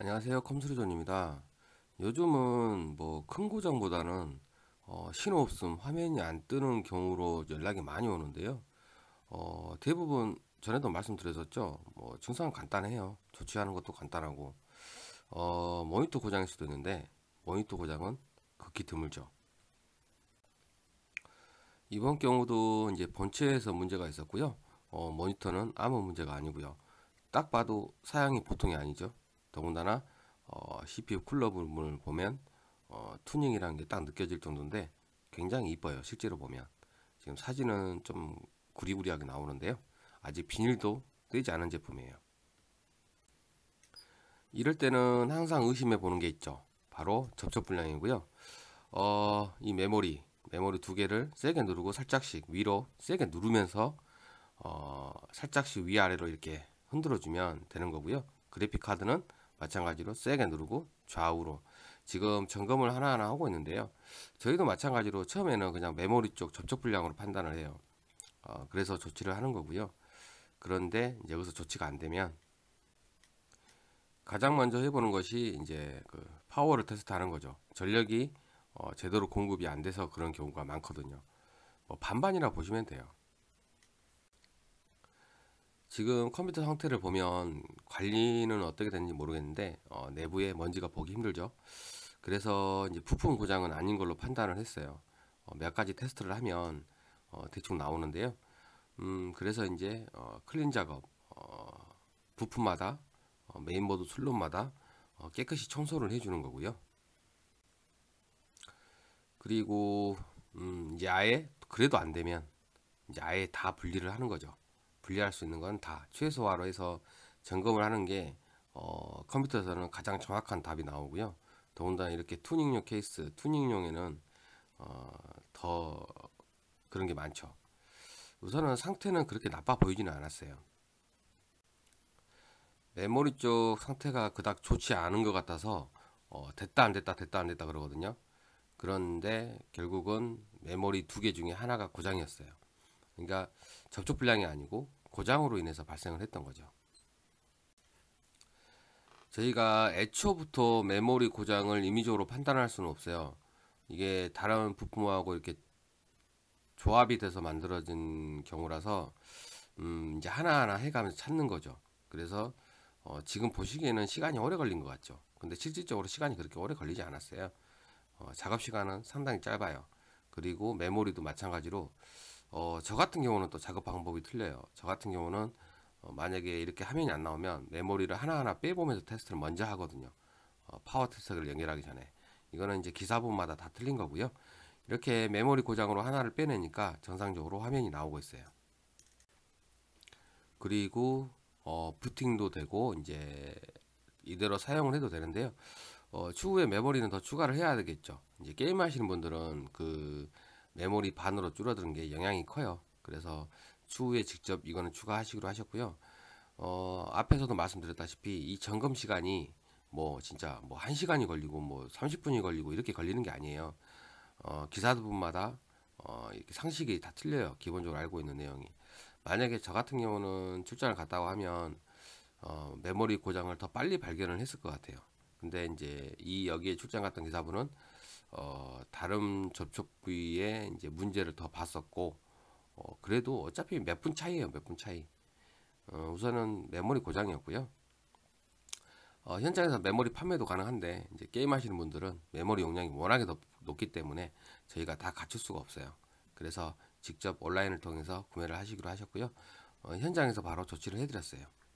안녕하세요 컴수리존입니다 요즘은 뭐 큰 고장보다는 어, 신호 없음 화면이 안 뜨는 경우로 연락이 많이 오는데요 어, 대부분 전에도 말씀드렸었죠 뭐 증상은 간단해요 조치하는 것도 간단하고 어, 모니터 고장일 수도 있는데 모니터 고장은 극히 드물죠 이번 경우도 이제 본체에서 문제가 있었고요 어, 모니터는 아무 문제가 아니고요 딱 봐도 사양이 보통이 아니죠 더군다나 어, CPU 쿨러 부분을 보면 어, 튜닝이라는 게 딱 느껴질 정도인데 굉장히 이뻐요 실제로 보면 지금 사진은 좀 구리구리하게 나오는데요 아직 비닐도 뜨지 않은 제품이에요 이럴 때는 항상 의심해 보는 게 있죠 바로 접촉 불량이고요 어, 이 메모리 메모리 두 개를 세게 누르고 살짝씩 위로 세게 누르면서 어, 살짝씩 위아래로 이렇게 흔들어 주면 되는 거고요 그래픽 카드는 마찬가지로 세게 누르고 좌우로 지금 점검을 하나하나 하고 있는데요 저희도 마찬가지로 처음에는 그냥 메모리 쪽 접촉 불량으로 판단을 해요 어, 그래서 조치를 하는 거고요 그런데 여기서 조치가 안 되면 가장 먼저 해보는 것이 이제 그 파워를 테스트하는 거죠 전력이 어, 제대로 공급이 안 돼서 그런 경우가 많거든요 뭐 반반이라 보시면 돼요 지금 컴퓨터 상태를 보면 관리는 어떻게 되는지 모르겠는데 어, 내부에 먼지가 보기 힘들죠. 그래서 이제 부품 고장은 아닌 걸로 판단을 했어요. 어, 몇 가지 테스트를 하면 어, 대충 나오는데요. 음, 그래서 이제 어, 클린 작업, 어, 부품마다 어, 메인보드 슬롯마다 어, 깨끗이 청소를 해주는 거고요. 그리고 음, 이제 아예 그래도 안 되면 이제 아예 다 분리를 하는 거죠. 분리할 수 있는 건 다 최소화로 해서 점검을 하는 게 어, 컴퓨터에서는 가장 정확한 답이 나오고요. 더군다나 이렇게 튜닝용 케이스, 튜닝용에는 어, 더 그런 게 많죠. 우선은 상태는 그렇게 나빠 보이지는 않았어요. 메모리 쪽 상태가 그닥 좋지 않은 것 같아서 어, 됐다 안 됐다 됐다 안 됐다 그러거든요. 그런데 결국은 메모리 두 개 중에 하나가 고장이었어요. 그러니까 접촉 불량이 아니고 고장으로 인해서 발생을 했던 거죠. 저희가 애초부터 메모리 고장을 임의적으로 판단할 수는 없어요. 이게 다른 부품하고 이렇게 조합이 돼서 만들어진 경우라서 음 이제 하나하나 해가면서 찾는 거죠. 그래서 어 지금 보시기에는 시간이 오래 걸린 것 같죠. 근데 실질적으로 시간이 그렇게 오래 걸리지 않았어요. 어 작업 시간은 상당히 짧아요. 그리고 메모리도 마찬가지로 어, 저 같은 경우는 또 작업 방법이 틀려요. 저 같은 경우는 어, 만약에 이렇게 화면이 안 나오면 메모리를 하나하나 빼보면서 테스트를 먼저 하거든요. 어, 파워 테스트를 연결하기 전에. 이거는 이제 기사분마다다 틀린 거고요. 이렇게 메모리 고장으로 하나를 빼내니까 정상적으로 화면이 나오고 있어요. 그리고 어, 부팅도 되고 이제 이대로 사용을 해도 되는데요. 어, 추후에 메모리는 더 추가를 해야 되겠죠. 이제 게임 하시는 분들은 그 메모리 반으로 줄어드는 게 영향이 커요. 그래서 추후에 직접 이거는 추가하시기로 하셨고요. 어, 앞에서도 말씀드렸다시피 이 점검 시간이 뭐 진짜 뭐 1시간이 걸리고 뭐 30분이 걸리고 이렇게 걸리는 게 아니에요. 어, 기사분마다 어, 이렇게 상식이 다 틀려요. 기본적으로 알고 있는 내용이. 만약에 저 같은 경우는 출장을 갔다고 하면 어, 메모리 고장을 더 빨리 발견을 했을 것 같아요. 근데 이제 이 여기에 출장 갔던 기사분은 어, 다른 접촉 부위에 이제 문제를 더 봤었고 어, 그래도 어차피 몇 분 차이에요 몇 분 차이 어, 우선은 메모리 고장이었고요 어, 현장에서 메모리 판매도 가능한데 이제 게임 하시는 분들은 메모리 용량이 워낙에 높, 기 때문에 저희가 다 갖출 수가 없어요 그래서 직접 온라인을 통해서 구매를 하시기로 하셨고요 어, 현장에서 바로 조치를 해드렸어요